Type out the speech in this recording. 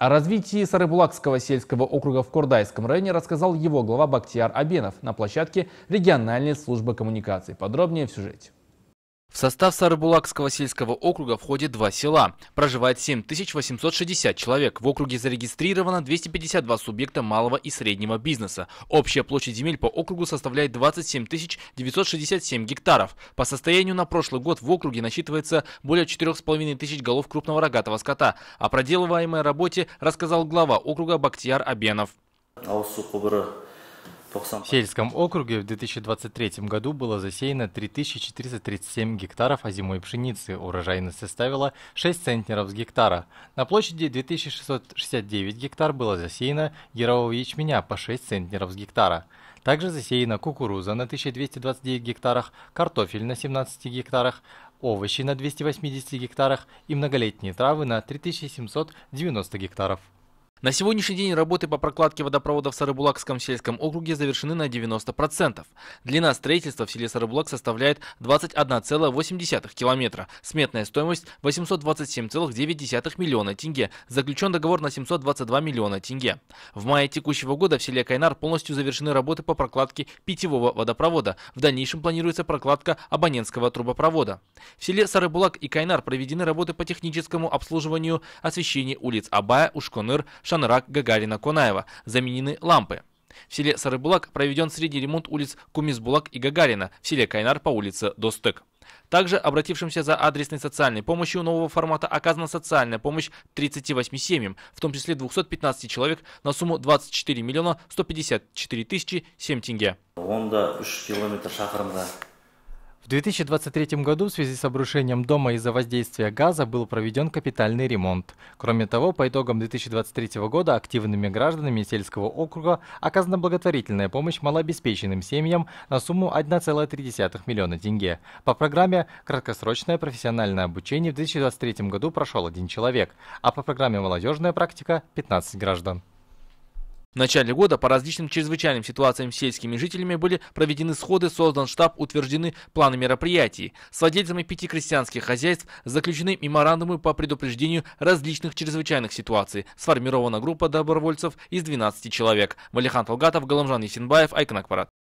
О развитии Сарыбулакского сельского округа в Курдайском районе рассказал его глава Бактияр Абенов на площадке региональной службы коммуникаций. Подробнее в сюжете. В состав Сарабулакского сельского округа входит два села. Проживает 7860 человек. В округе зарегистрировано 252 субъекта малого и среднего бизнеса. Общая площадь земель по округу составляет 27 967 гектаров. По состоянию на прошлый год в округе насчитывается более 4,5 тысяч голов крупного рогатого скота. О проделываемой работе рассказал глава округа Бактияр Абенов. В сельском округе в 2023 году было засеяно 3437 гектаров озимой а пшеницы. Урожайность составила 6 центнеров с гектара. На площади 2669 гектар было засеяно ярового ячменя по 6 центнеров с гектара. Также засеяна кукуруза на 1229 гектарах, картофель на 17 гектарах, овощи на 280 гектарах и многолетние травы на 3790 гектаров. На сегодняшний день работы по прокладке водопровода в Сарыбулакском сельском округе завершены на 90%. Длина строительства в селе Сарыбулак составляет 21,8 километра. Сметная стоимость 827,9 миллиона тенге. Заключен договор на 722 миллиона тенге. В мае текущего года в селе Кайнар полностью завершены работы по прокладке питьевого водопровода. В дальнейшем планируется прокладка абонентского трубопровода. В селе Сарыбулак и Кайнар проведены работы по техническому обслуживанию, освещения улиц Абая, Ушконыр, Шанрак, Гагарина, Конаева. Заменены лампы. В селе Сарыбулак проведен средний ремонт улиц Кумисбулак и Гагарина, в селе Кайнар по улице Достык. Также обратившимся за адресной социальной помощью нового формата оказана социальная помощь 38 семьям, в том числе 215 человек на сумму 24 миллиона 154 тысячи 7 тенге. 2023 году в связи с обрушением дома из-за воздействия газа был проведен капитальный ремонт. Кроме того, по итогам 2023 года активными гражданами сельского округа оказана благотворительная помощь малообеспеченным семьям на сумму 1,3 миллиона тенге. По программе «Краткосрочное профессиональное обучение» в 2023 году прошел один человек, а по программе «Молодежная практика» – 15 граждан. В начале года по различным чрезвычайным ситуациям с сельскими жителями были проведены сходы, создан штаб, утверждены планы мероприятий. С владельцами пяти крестьянских хозяйств заключены меморандумы по предупреждению различных чрезвычайных ситуаций. Сформирована группа добровольцев из 12 человек. Валихан Талгатов, Галамжан Есенбаев, Айкнакпарат.